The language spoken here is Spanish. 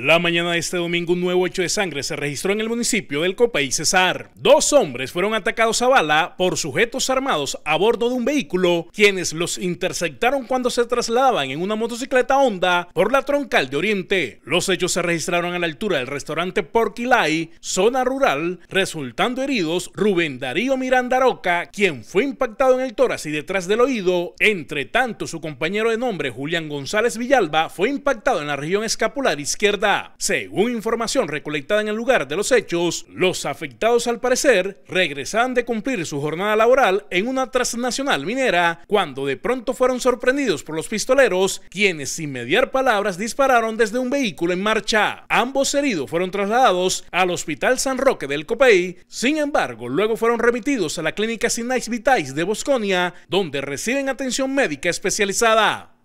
La mañana de este domingo un nuevo hecho de sangre se registró en el municipio del y Cesar. Dos hombres fueron atacados a bala por sujetos armados a bordo de un vehículo, quienes los interceptaron cuando se trasladaban en una motocicleta Honda por la troncal de Oriente. Los hechos se registraron a la altura del restaurante Porquilay, zona rural, resultando heridos Rubén Darío Miranda Roca, quien fue impactado en el tórax y detrás del oído. Entre tanto, su compañero de nombre Julián González Villalba fue impactado en la región escapular izquierda según información recolectada en el lugar de los hechos, los afectados al parecer regresaban de cumplir su jornada laboral en una transnacional minera cuando de pronto fueron sorprendidos por los pistoleros, quienes sin mediar palabras dispararon desde un vehículo en marcha. Ambos heridos fueron trasladados al Hospital San Roque del Copey, sin embargo, luego fueron remitidos a la clínica Sinais Vitais de Bosconia, donde reciben atención médica especializada.